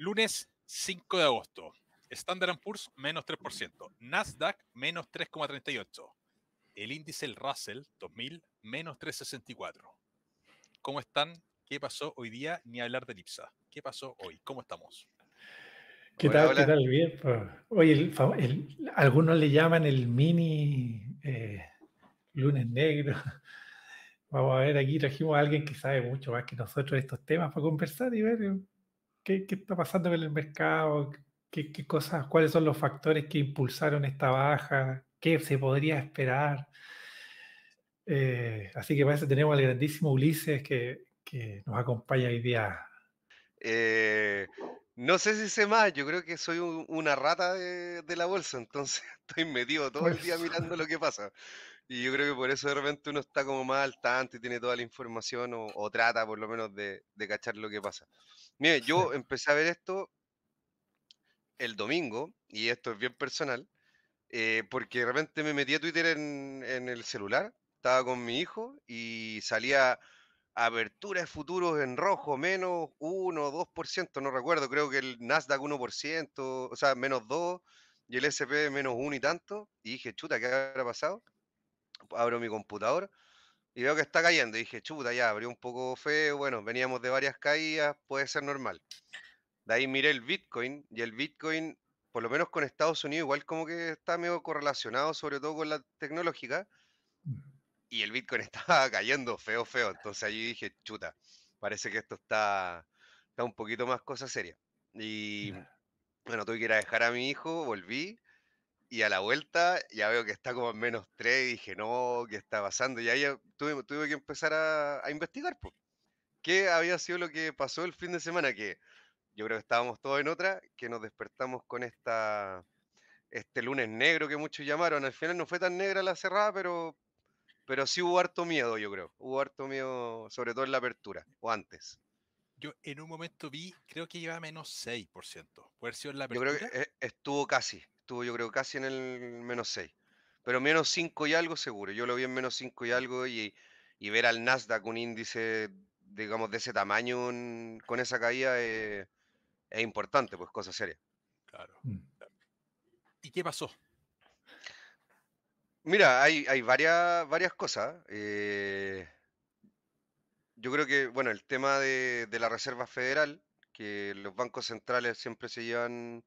Lunes 5 de agosto. Standard Poor's menos 3%. Nasdaq menos 3,38. El índice el Russell 2000 menos 364. ¿Cómo están? ¿Qué pasó hoy día? Ni hablar de Lipsa. ¿Qué pasó hoy? ¿Cómo estamos? ¿Qué tal? ¿Qué tal? Bien. Pues. Oye, el, algunos le llaman el mini eh, lunes negro. Vamos a ver, aquí trajimos a alguien que sabe mucho más que nosotros estos temas para conversar y ver eh, ¿Qué, está pasando en el mercado? ¿Qué, cosas, cuáles son los factores que impulsaron esta baja? ¿Qué se podría esperar? Eh, así que parece que tenemos al grandísimo Ulises que, nos acompaña hoy día. Eh, no sé si sé más, yo creo que soy una rata de, la bolsa, entonces estoy metido todo el día pues. mirando lo que pasa. Y yo creo que por eso de repente uno está como más al tanto y tiene toda la información o, trata por lo menos de cachar lo que pasa. Mire, yo empecé a ver esto el domingo, y esto es bien personal, eh, porque de repente me metí a Twitter en, el celular, estaba con mi hijo y salía Aberturas futuros en rojo, menos 1 o 2%, no recuerdo, creo que el Nasdaq 1%, o sea, menos 2, y el SP menos 1 y tanto, y dije, chuta, ¿qué habrá pasado? Abro mi computadora, y veo que está cayendo. Y dije, chuta, ya abrió un poco feo. Bueno, veníamos de varias caídas, puede ser normal. De ahí miré el Bitcoin y el Bitcoin, por lo menos con Estados Unidos, igual como que está medio correlacionado, sobre todo con la tecnológica. Mm. Y el Bitcoin estaba cayendo feo, feo. Entonces allí dije, chuta, parece que esto está, está un poquito más cosa seria. Y bueno, tuve que ir a dejar a mi hijo, volví y a la vuelta ya veo que está como en menos tres, y dije, no, ¿qué está pasando? Y ahí eh, tuve, que empezar a, investigar, pues. ¿Qué había sido lo que pasó el fin de semana? Que yo creo que estábamos todos en otra, que nos despertamos con esta este lunes negro que muchos llamaron. Al final no fue tan negra la cerrada, pero, pero sí hubo harto miedo, yo creo. Hubo harto miedo, sobre todo en la apertura, o antes yo en un momento vi, creo que iba a menos 6%. Puede ser la Yo creo que e, estuvo casi, estuvo yo creo casi en el menos 6. Pero menos 5 y algo seguro. Yo lo vi en menos 5 y algo y, ver al Nasdaq un índice, digamos, de ese tamaño con esa caída es importante, pues cosa seria. Claro. Mm. ¿Y qué pasó? Mira, hay, varias, varias cosas. Eh, yo creo que, bueno, el tema de, la Reserva Federal, que los bancos centrales siempre se llevan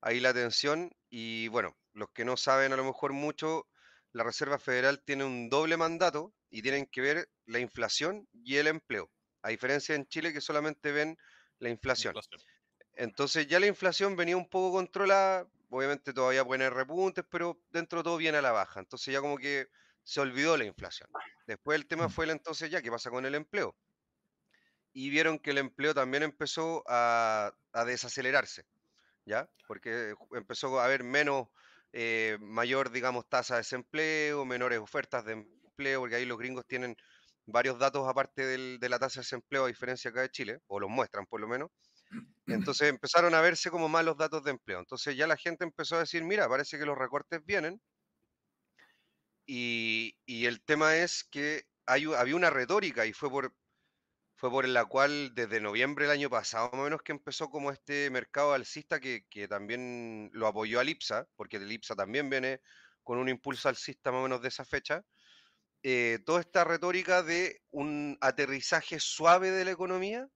ahí la atención y, bueno, los que no saben a lo mejor mucho, la Reserva Federal tiene un doble mandato y tienen que ver la inflación y el empleo, a diferencia en Chile que solamente ven la inflación. Entonces ya la inflación venía un poco controlada, obviamente todavía pueden haber repuntes, pero dentro de todo viene a la baja. Entonces ya como que se olvidó la inflación. Después el tema mm. fue el entonces ya, ¿qué pasa con el empleo? Y vieron que el empleo también empezó a, desacelerarse, ¿ya? Porque empezó a haber menos, eh, mayor, digamos, tasa de desempleo, menores ofertas de empleo, porque ahí los gringos tienen varios datos aparte de la tasa de desempleo, a diferencia acá de Chile, o los muestran por lo menos. Entonces empezaron a verse como malos datos de empleo. Entonces ya la gente empezó a decir, mira, parece que los recortes vienen, y, el tema es que hay, había una retórica y fue por, fue por la cual desde noviembre del año pasado, más o menos que empezó como este mercado alcista que, que también lo apoyó a Lipsa, porque Lipsa también viene con un impulso alcista más o menos de esa fecha. Eh, toda esta retórica de un aterrizaje suave de la economía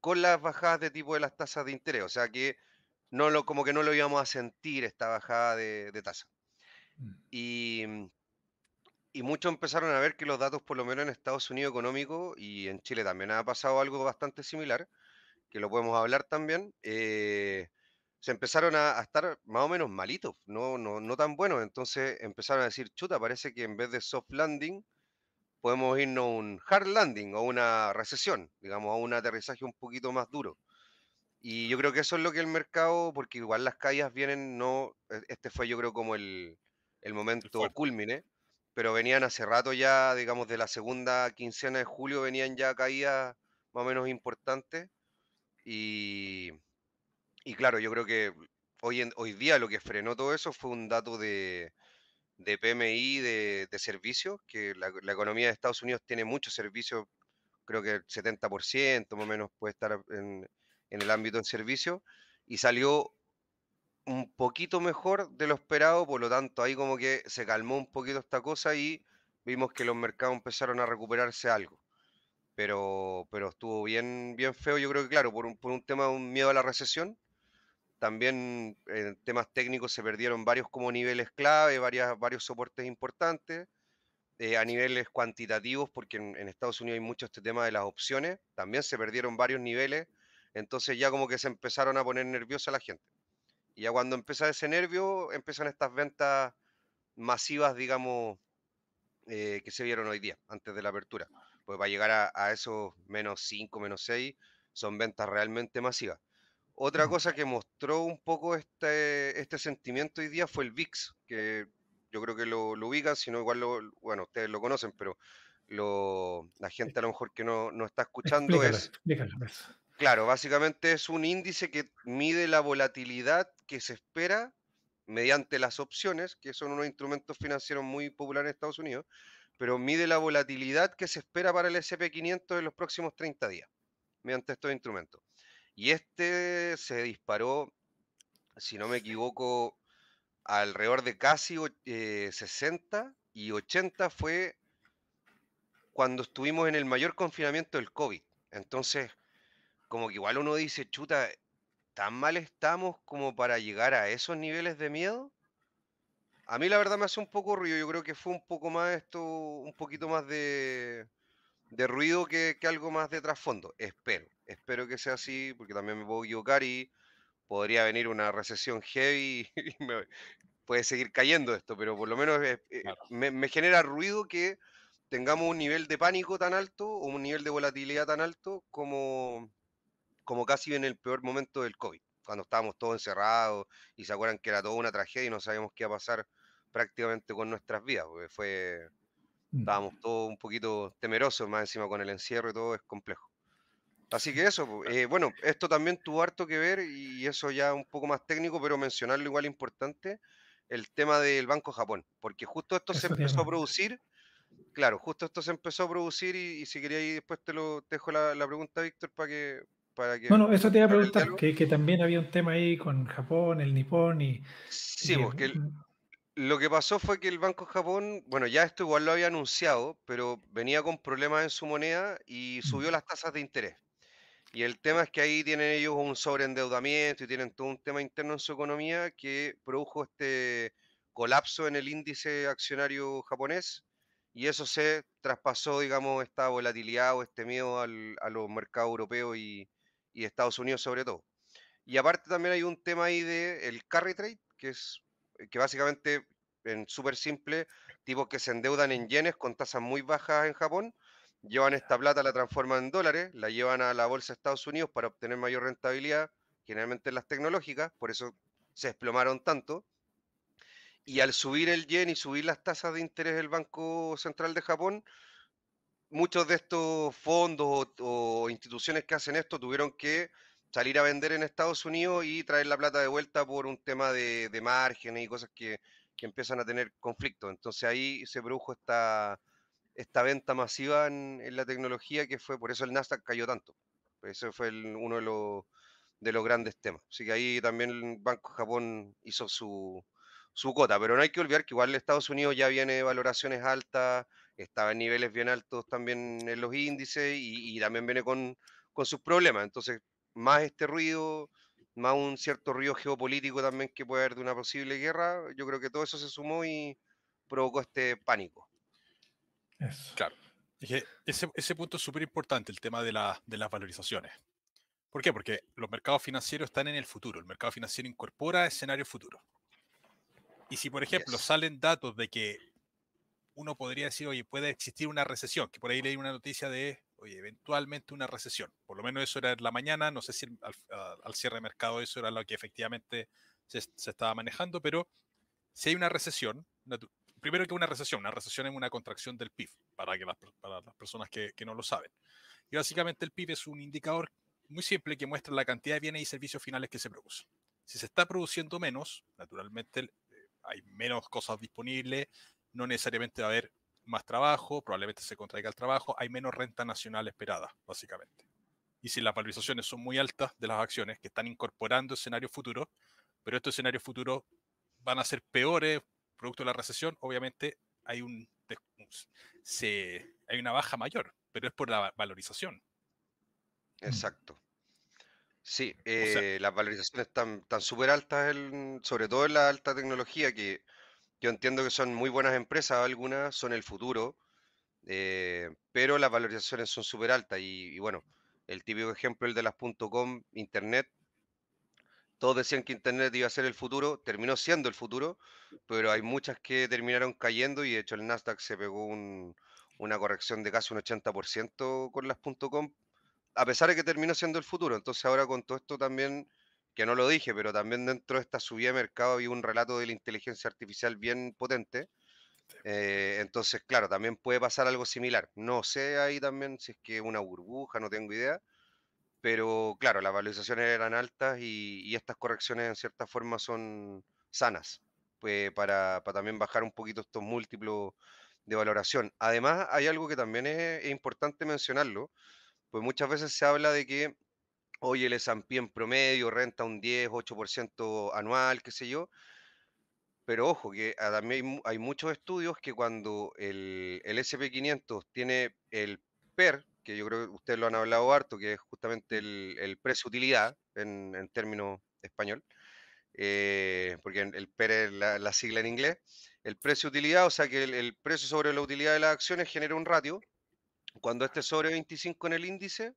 con las bajadas de tipo de las tasas de interés. O sea que no lo, como que no lo íbamos a sentir esta bajada de, de tasa. Mm. Y y muchos empezaron a ver que los datos, por lo menos en Estados Unidos económico y en Chile también ha pasado algo bastante similar, que lo podemos hablar también, eh, se empezaron a, estar más o menos malitos, no, no, tan buenos. Entonces empezaron a decir, chuta, parece que en vez de soft landing, podemos irnos a un hard landing o una recesión, digamos, a un aterrizaje un poquito más duro. Y yo creo que eso es lo que el mercado, porque igual las calles vienen, no, e, este fue yo creo como el, momento el culmine pero venían hace rato ya, digamos, de la segunda quincena de julio, venían ya caídas más o menos importantes. Y, y claro, yo creo que hoy, en, hoy día lo que frenó todo eso fue un dato de, PMI, de, de servicios, que la, economía de Estados Unidos tiene muchos servicios, creo que el 70% más o menos puede estar en, en el ámbito de servicios, y salió un poquito mejor de lo esperado, por lo tanto ahí como que se calmó un poquito esta cosa y vimos que los mercados empezaron a recuperarse algo. Pero, pero estuvo bien, bien feo, yo creo que claro, por un, por un tema de un miedo a la recesión, también en eh, temas técnicos se perdieron varios como niveles clave, varias, varios soportes importantes, eh, a niveles cuantitativos, porque en, Estados Unidos hay mucho este tema de las opciones, también se perdieron varios niveles, entonces ya como que se empezaron a poner nerviosa la gente. Y ya cuando empieza ese nervio, empiezan estas ventas masivas, digamos, eh, que se vieron hoy día, antes de la apertura. Pues va a llegar a, esos menos 5, menos 6, son ventas realmente masivas. Otra cosa que mostró un poco este, este sentimiento hoy día fue el VIX, que yo creo que lo, lo ubican, si no igual lo, bueno, ustedes lo conocen, pero la gente a lo mejor que no, no está escuchando es... Claro, básicamente es un índice que mide la volatilidad que se espera mediante las opciones, que son unos instrumentos financieros muy populares en Estados Unidos, pero mide la volatilidad que se espera para el SP500 en los próximos 30 días, mediante estos instrumentos. Y este se disparó, si no me equivoco, alrededor de casi 60 eh, y 80 fue cuando estuvimos en el mayor confinamiento del COVID. Entonces, como que igual uno dice, chuta, ¿tan mal estamos como para llegar a esos niveles de miedo? A mí la verdad me hace un poco ruido, yo creo que fue un poco más esto, un poquito más de, ruido que, algo más de trasfondo. Espero, espero que sea así, porque también me puedo equivocar y podría venir una recesión heavy y puede seguir cayendo esto, pero por lo menos eh, eh, me, genera ruido que tengamos un nivel de pánico tan alto o un nivel de volatilidad tan alto como, como casi en el peor momento del COVID, cuando estábamos todos encerrados y se acuerdan que era toda una tragedia y no sabíamos qué iba a pasar prácticamente con nuestras vidas, porque fue, mm. estábamos todos un poquito temerosos, más encima con el encierro y todo es complejo. Así que eso, eh, bueno, esto también tuvo harto que ver y eso ya un poco más técnico, pero mencionarlo igual importante, el tema del Banco Japón, porque justo esto se empezó a producir, claro, justo esto se empezó a producir y, si quería ir después te lo dejo la, la pregunta, Víctor, para que, para que... Bueno, eso te iba a preguntar, que, también había un tema ahí con Japón, el Nippon y... Sí, porque pues, mm. lo que pasó fue que el Banco Japón, bueno, ya esto igual lo había anunciado, pero venía con problemas en su moneda y mm. subió las tasas de interés. Y el tema es que ahí tienen ellos un sobreendeudamiento y tienen todo un tema interno en su economía que produjo este colapso en el índice accionario japonés y eso se traspasó, digamos, esta volatilidad o este miedo al, a los mercados europeos y, y Estados Unidos sobre todo. Y aparte también hay un tema ahí del carry trade, que es eh, que básicamente en súper simple, tipo que se endeudan en yenes con tasas muy bajas en Japón, llevan esta plata, la transforman en dólares, la llevan a la bolsa de Estados Unidos para obtener mayor rentabilidad, generalmente en las tecnológicas, por eso se desplomaron tanto. Y al subir el yen y subir las tasas de interés del Banco Central de Japón, muchos de estos fondos o, instituciones que hacen esto tuvieron que salir a vender en Estados Unidos y traer la plata de vuelta por un tema de, márgenes y cosas que, empiezan a tener conflicto. Entonces ahí se produjo esta, esta venta masiva en, la tecnología que fue, por eso el Nasdaq cayó tanto. Ese fue uno de los, de los grandes temas. Así que ahí también el Banco Japón hizo su, su cuota, pero no hay que olvidar que igual Estados Unidos ya viene de valoraciones altas, estaba en niveles bien altos también en los índices y, también viene con, sus problemas. Entonces, más este ruido, más un cierto ruido geopolítico también que puede haber de una posible guerra, yo creo que todo eso se sumó y provocó este pánico. Claro. Ese, punto es súper importante, el tema de, la, de las valorizaciones. ¿Por qué? Porque los mercados financieros están en el futuro. El mercado financiero incorpora escenarios futuros. Y si, por ejemplo, salen datos de que uno podría decir, oye, puede existir una recesión, que por ahí leí una noticia de, oye, eventualmente una recesión. Por lo menos eso era en la mañana, no sé si al, cierre de mercado eso era lo que efectivamente se, estaba manejando, pero si hay una recesión, primero que una recesión, una recesión es una contracción del PIB, para, que las, para las personas que, que no lo saben. Y básicamente el PIB es un indicador muy simple que muestra la cantidad de bienes y servicios finales que se producen. Si se está produciendo menos, naturalmente el, hay menos cosas disponibles, no necesariamente va a haber más trabajo, probablemente se contraiga el trabajo, hay menos renta nacional esperada, básicamente. Y si las valorizaciones son muy altas de las acciones que están incorporando escenarios futuros, pero estos escenarios futuros van a ser peores producto de la recesión, obviamente hay, un, se, hay una baja mayor, pero es por la valorización. Exacto. Sí, eh, las valorizaciones están súper altas, sobre todo en la alta tecnología, que yo entiendo que son muy buenas empresas, algunas son el futuro, eh, pero las valorizaciones son súper altas. Y, bueno, el típico ejemplo, el de las .com, Internet, todos decían que Internet iba a ser el futuro, terminó siendo el futuro, pero hay muchas que terminaron cayendo y de hecho el Nasdaq se pegó una corrección de casi un 80% con las .com a pesar de que terminó siendo el futuro. Entonces ahora con todo esto también, que no lo dije, pero también dentro de esta subida de mercado había un relato de la inteligencia artificial bien potente. Eh, entonces, claro, también puede pasar algo similar. No sé ahí también si es que una burbuja, no tengo idea. Pero claro, las valorizaciones eran altas y, estas correcciones en cierta forma son sanas eh, para, también bajar un poquito estos múltiplos de valoración. Además, hay algo que también es importante mencionarlo, pues muchas veces se habla de que, hoy el S&P en promedio renta un 10, 8% anual, qué sé yo, pero ojo, que ah, también hay, muchos estudios que cuando el, el SP500 tiene el PER, que yo creo que ustedes lo han hablado harto, que es justamente el, el precio-utilidad en, en términos español, eh, porque el PER es la, sigla en inglés, el precio-utilidad, o sea que el, precio sobre la utilidad de las acciones genera un ratio cuando este sobre 25 en el índice,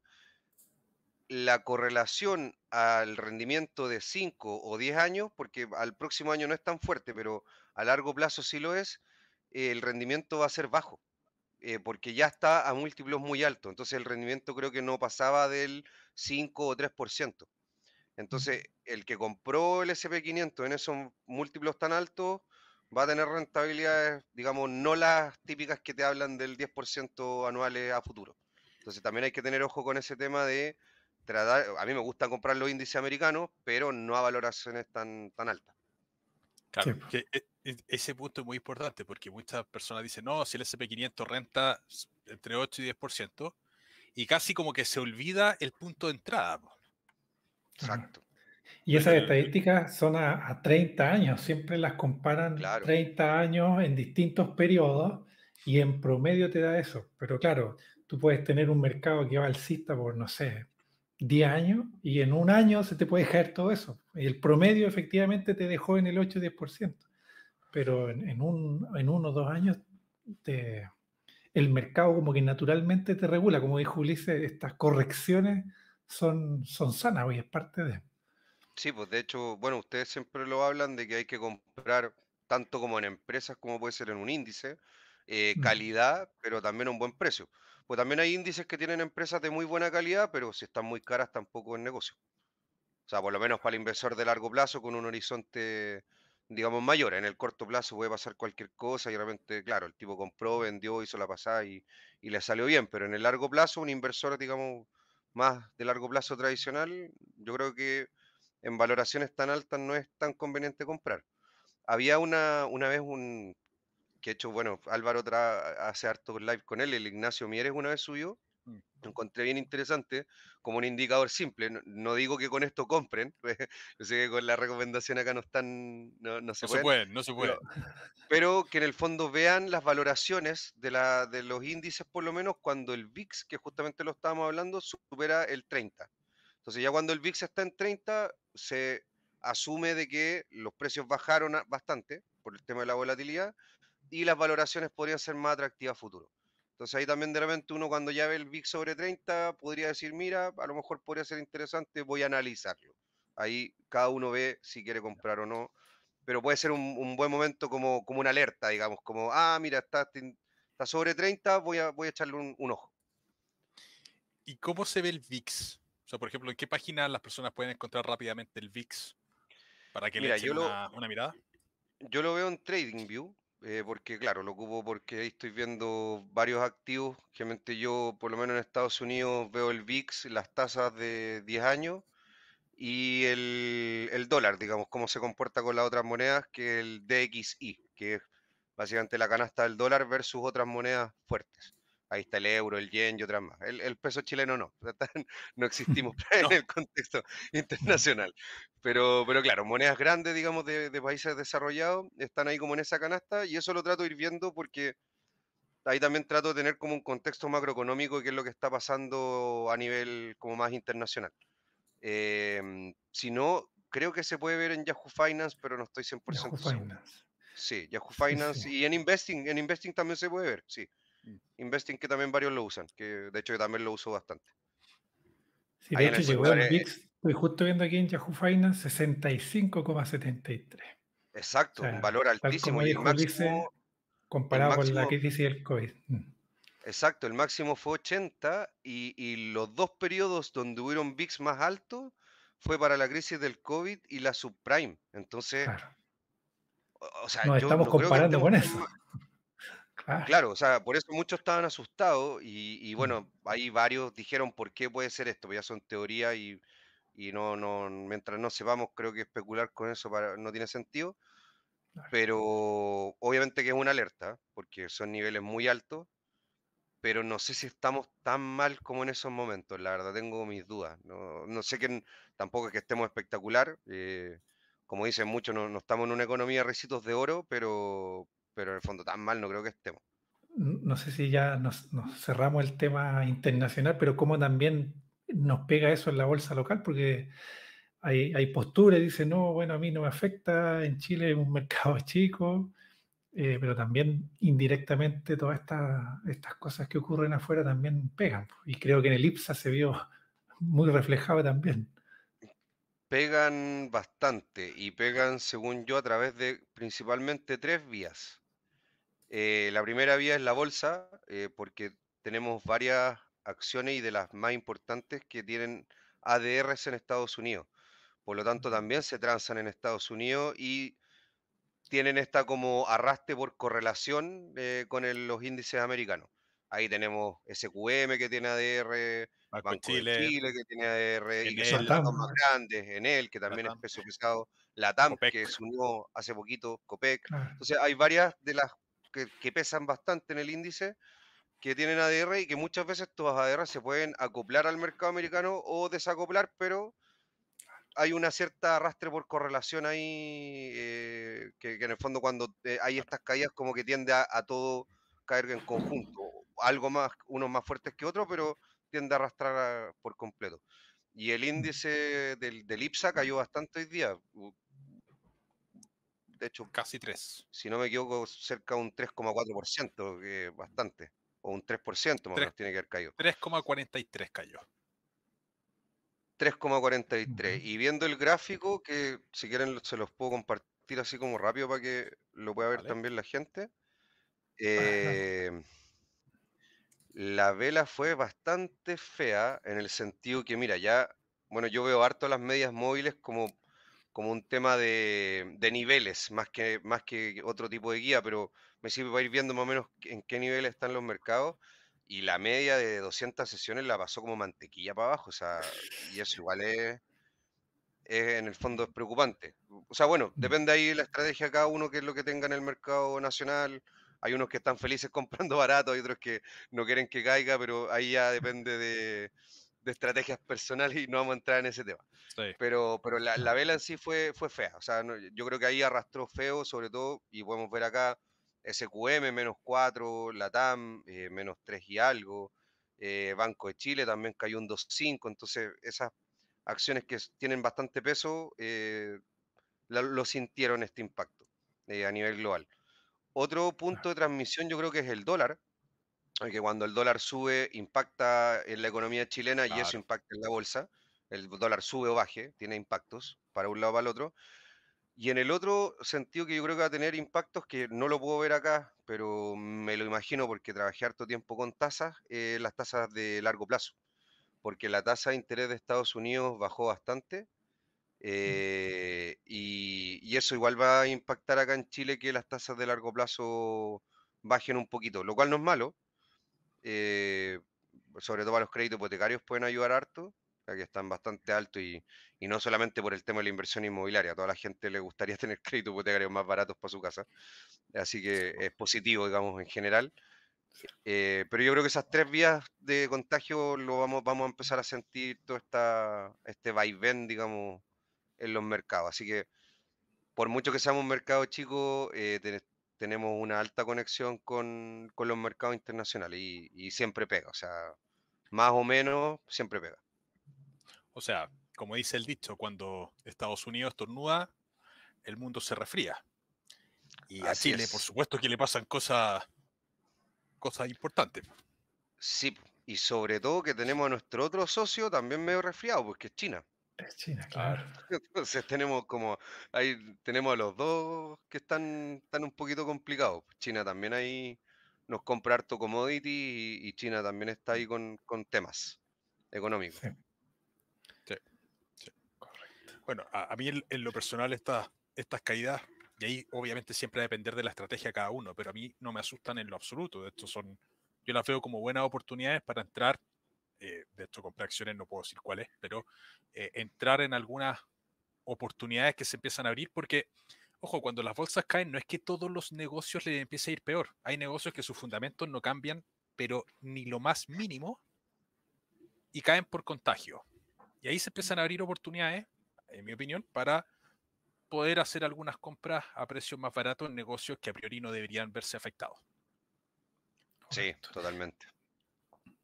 la correlación al rendimiento de 5 o 10 años, porque al próximo año no es tan fuerte, pero a largo plazo sí lo es, el rendimiento va a ser bajo, eh, porque ya está a múltiplos muy altos. Entonces el rendimiento creo que no pasaba del 5 o 3%. Mm. Entonces, el que compró el SP500 en esos múltiplos tan altos va a tener rentabilidades, digamos, no las típicas que te hablan del 10% anuales a futuro. Entonces también hay que tener ojo con ese tema de tratar, a mí me gusta comprar los índices americanos, pero no a valoraciones tan, tan altas. Claro, e, e, ese punto es muy importante porque muchas personas dicen, no, si el SP500 renta entre 8 y 10%, y casi como que se olvida el punto de entrada. Exacto. Y esas estadísticas son a, 30 años, siempre las comparan 30 años en distintos periodos y en promedio te da eso. Pero claro, tú puedes tener un mercado que va alcista por, no sé, 10 años y en un año se te puede caer todo eso. Y el promedio efectivamente te dejó en el 8-10%, pero en, un, en uno o dos años te, el mercado como que naturalmente te regula. Como dijo Ulises, estas correcciones son, son sanas y es parte de... Sí, pues de hecho, bueno, ustedes siempre lo hablan de que hay que comprar, tanto como en empresas como puede ser en un índice, eh, calidad, pero también un buen precio. Pues también hay índices que tienen empresas de muy buena calidad, pero si están muy caras tampoco es negocio. O sea, por lo menos para el inversor de largo plazo con un horizonte, digamos, mayor. En el corto plazo puede pasar cualquier cosa y realmente, claro, el tipo compró, vendió, hizo la pasada y, y le salió bien. Pero en el largo plazo, un inversor, digamos, más de largo plazo tradicional, yo creo que en valoraciones tan altas no es tan conveniente comprar. Había una, una vez un, que he hecho, bueno, Álvaro hace harto live con él, el Ignacio Mieres una vez subió, mm. lo encontré bien interesante como un indicador simple. No, digo que con esto compren, sé que con la recomendación acá no están, no, se, no No se puede. pero, que en el fondo vean las valoraciones de, la, de los índices, por lo menos cuando el VIX, que justamente lo estábamos hablando, supera el 30. Entonces ya cuando el VIX está en 30, se asume de que los precios bajaron bastante por el tema de la volatilidad y las valoraciones podrían ser más atractivas a futuro. Entonces ahí también de repente uno cuando ya ve el VIX sobre 30 podría decir, mira, a lo mejor podría ser interesante, voy a analizarlo. Ahí cada uno ve si quiere comprar o no, pero puede ser un, buen momento como, como una alerta, digamos, como, ah, mira, está, sobre 30, voy a, voy a echarle un, un ojo. ¿Y cómo se ve el VIX? por ejemplo, ¿en qué página las personas pueden encontrar rápidamente el VIX? Para que Mira, le echen una, mirada. Yo lo veo en TradingView, eh, porque claro, lo ocupo porque ahí estoy viendo varios activos. Obviamente yo, por lo menos en Estados Unidos, veo el VIX, las tasas de 10 años y el, dólar, digamos, cómo se comporta con las otras monedas, que el DXI, que es básicamente la canasta del dólar versus otras monedas fuertes ahí está el euro, el yen y otras más. El, peso chileno no, no existimos en el contexto internacional. Pero, pero claro, monedas grandes, digamos, de, países desarrollados están ahí como en esa canasta y eso lo trato de ir viendo porque ahí también trato de tener como un contexto macroeconómico que es lo que está pasando a nivel como más internacional. Em, si no, creo que se puede ver en Yahoo Finance, pero no estoy 100% Yahoo seguro. Finance. Sí, Yahoo Finance y en Investing, en Investing también se puede ver, sí. Mm. Investing que también varios lo usan, que de hecho yo también lo uso bastante. Sí, de hecho llegó el VIX, estoy justo viendo aquí en Yahoo Finance, 65,73. Exacto, un valor altísimo. y el máximo, comparado con la crisis del COVID. Mm. Exacto, el máximo fue 80 y, los dos periodos donde hubieron VIX más alto fue para la crisis del COVID y la subprime. Entonces, Nos estamos comparando con eso. Ah. Claro, o sea, por eso muchos estaban asustados y, y, mm. bueno, ahí varios dijeron por qué puede ser esto, pues ya son teoría y, y, no, no, mientras no sepamos, creo que especular con eso para, no tiene sentido, pero obviamente que es una alerta, porque son niveles muy altos, pero no sé si estamos tan mal como en esos momentos, la verdad, tengo mis dudas, no, sé que tampoco que estemos espectacular, eh, como dicen muchos, no, no estamos en una economía de recitos de oro, pero, pero en el fondo tan mal no creo que estemos. No sé si ya nos, cerramos el tema internacional, pero cómo también nos pega eso en la bolsa local, porque hay, hay posturas, dicen, no, bueno, a mí no me afecta, en Chile es un mercado chico, eh, pero también indirectamente todas estas cosas que ocurren afuera también pegan, y creo que en el IPSA se vio muy reflejado también. Pegan bastante y pegan, según yo, a través de principalmente tres vías. Eh, la primera vía es la bolsa, eh, porque tenemos varias acciones y de las más importantes que tienen ADRs en Estados Unidos. Por lo tanto, también se transan en Estados Unidos y tienen esta como arrastre por correlación eh, con los índices americanos. Ahí tenemos SQM que tiene ADR, Banco, que tiene ADR, y que son más grandes, Enel, que también es peso pesado, Latam, que se unió hace poquito, Copec. Entonces hay varias de las que, pesan bastante en el índice, que tienen ADR y que muchas veces estos ADR se pueden acoplar al mercado americano o desacoplar, pero hay una cierta arrastre por correlación ahí, eh, que, en el fondo cuando eh, hay estas caídas como que tiende a, todo caer en conjunto, algo más, unos más fuertes que otros, pero tiende a arrastrar ah, por completo. Y el mm. índice del, del IPSA cayó bastante hoy día, de hecho... Casi 3. Si no me equivoco, cerca de un 3,4%, que bastante. O un 3% más o menos tiene que haber caído. 3,43 cayó. 3,43. Y viendo el gráfico, que si quieren se los puedo compartir así como rápido para que lo pueda ver también la gente. Eh, la vela fue bastante fea en el sentido que, mira, ya, bueno, yo veo harto las medias móviles como como un tema de, niveles, más que, más que otro tipo de guía, pero me sirve para ir viendo más o menos en qué niveles están los mercados. Y la media de 200 sesiones la pasó como mantequilla para abajo. O sea, y eso igual es, en el fondo es preocupante. O sea, bueno, mm. depende ahí de la estrategia de cada uno, que es lo que tenga en el mercado nacional. Hay unos que están felices comprando barato, hay otros que no quieren que caiga, pero ahí ya depende de, de estrategias personales y no vamos a entrar en ese tema. Pero, pero la, vela en sí fue, fue fea. O sea, yo creo que ahí arrastró feo, sobre todo, y podemos ver acá SQM menos 4, Latam eh, menos 3 y algo, eh, Banco de Chile también cayó un 2.5. Entonces, esas acciones que tienen bastante peso eh, lo sintieron este impacto eh, a nivel global. Otro punto de transmisión yo creo que es el dólar, eh, que cuando el dólar sube impacta en la economía chilena y eso impacta en la bolsa. El dólar sube o baje, tiene impactos para un lado o para el otro. Y en el otro sentido que yo creo que va a tener impactos que no lo puedo ver acá, pero me lo imagino porque trabajé harto tiempo con tasas, eh, las tasas de largo plazo, porque la tasa de interés de Estados Unidos bajó bastante mm. eh, y, eso igual va a impactar acá en Chile que las tasas de largo plazo bajen un poquito, lo cual no es malo, eh, sobre todo para los créditos hipotecarios, pueden ayudar harto, ya que están bastante altos y, y, no solamente por el tema de la inversión inmobiliaria, a toda la gente le gustaría tener créditos hipotecarios más baratos para su casa, así que es positivo, digamos, en general. Eh, pero yo creo que esas tres vías de contagio lo vamos, vamos a empezar a sentir todo esta, este vaivén, digamos, en los mercados. Así que, por mucho que seamos un mercado chico, eh, tenemos una alta conexión con, los mercados internacionales y, siempre pega, o sea, más o menos siempre pega. O sea, como dice el dicho, cuando Estados Unidos tornuda, el mundo se refría. Y así a por supuesto que le pasan cosas, cosas importantes. Sí, y sobre todo que tenemos a nuestro otro socio también medio resfriado, porque pues, es China. China, claro. Entonces tenemos como, ahí tenemos a los dos que están, un poquito complicados. China también ahí nos compra harto commodity y, China también está ahí con, temas económicos. Sí. Bueno, a, mí en, lo personal estas estas caídas, y ahí obviamente siempre va a depender de la estrategia de cada uno, pero a mí no me asustan en lo absoluto. De son, yo las veo como buenas oportunidades para entrar eh, de hecho compré acciones, no puedo decir cuáles, pero eh, entrar en algunas oportunidades que se empiezan a abrir porque, ojo, cuando las bolsas caen no es que todos los negocios les empiece a ir peor. Hay negocios que sus fundamentos no cambian, pero ni lo más mínimo, y caen por contagio. Y ahí se empiezan a abrir oportunidades, en mi opinión, para poder hacer algunas compras a precios más baratos en negocios que a priori no deberían verse afectados. Sí, totalmente.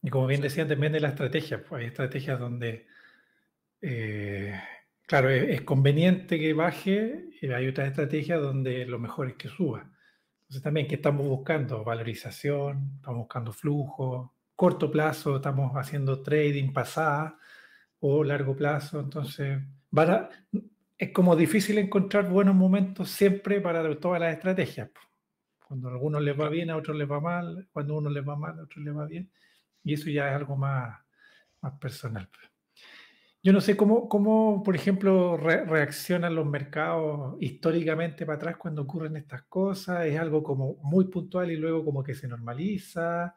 Y como bien decía también de la estrategia. Pues hay estrategias donde, eh, claro, es, conveniente que baje y hay otras estrategias donde lo mejor es que suba. Entonces también, ¿qué estamos buscando? Valorización, estamos buscando flujo, corto plazo, estamos haciendo trading pasada o largo plazo. Entonces, es como difícil encontrar buenos momentos siempre para todas las estrategias. Cuando a algunos les va bien, a otros les va mal, cuando a uno les va mal, a otros les va bien. Y eso ya es algo más, más personal. Yo no sé cómo, cómo por ejemplo, reaccionan los mercados históricamente para atrás cuando ocurren estas cosas. Es algo como muy puntual y luego como que se normaliza.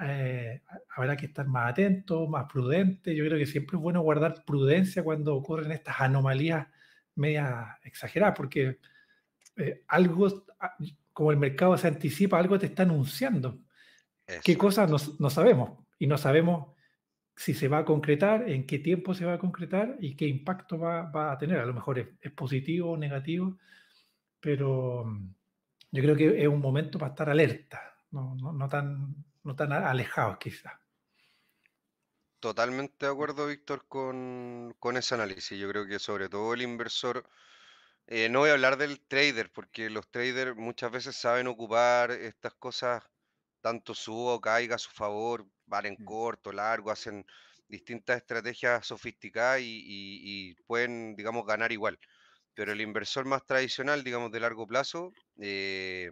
Eh, habrá que estar más atento, más prudente. Yo creo que siempre es bueno guardar prudencia cuando ocurren estas anomalías media exageradas, porque eh, algo, como el mercado se anticipa, algo te está anunciando qué cosas no, sabemos. Y no sabemos si se va a concretar, en qué tiempo se va a concretar y qué impacto va, a tener. A lo mejor es, positivo o negativo, pero mm, yo creo que es un momento para estar alerta, no, tan, no tan alejados quizás. Totalmente de acuerdo, Víctor, con, ese análisis. Yo creo que sobre todo el inversor... Eh, no voy a hablar del trader, porque los traders muchas veces saben ocupar estas cosas tanto subo caiga a su favor, valen mm. corto, largo, hacen distintas estrategias sofisticadas y, pueden, digamos, ganar igual. Pero el inversor más tradicional, digamos, de largo plazo, eh,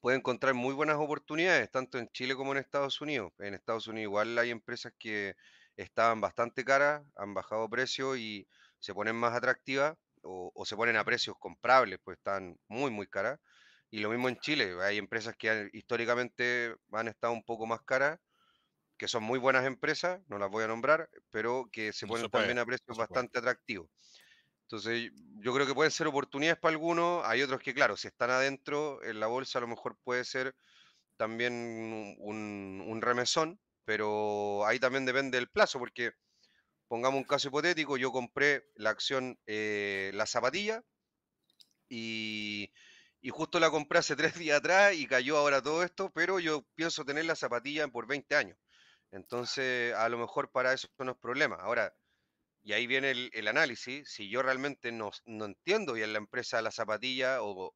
puede encontrar muy buenas oportunidades, tanto en Chile como en Estados Unidos. En Estados Unidos igual hay empresas que estaban bastante caras, han bajado precio y se ponen más atractivas o, o se ponen a precios comprables, pues están muy, muy caras. Y lo mismo en Chile, hay empresas que históricamente han estado un poco más caras, que son muy buenas empresas, no las voy a nombrar, pero que se ponen también a precios bastante atractivos. Entonces, yo creo que pueden ser oportunidades para algunos, hay otros que, claro, si están adentro en la bolsa, a lo mejor puede ser también un, remesón, pero ahí también depende del plazo, porque pongamos un caso hipotético, yo compré la acción, eh, la zapatilla, y y justo la compré hace tres días atrás y cayó ahora todo esto, pero yo pienso tener la zapatilla por 20 años. Entonces, a lo mejor para eso no es problema. Ahora, y ahí viene el, análisis, si yo realmente no, no entiendo bien la empresa la zapatilla o,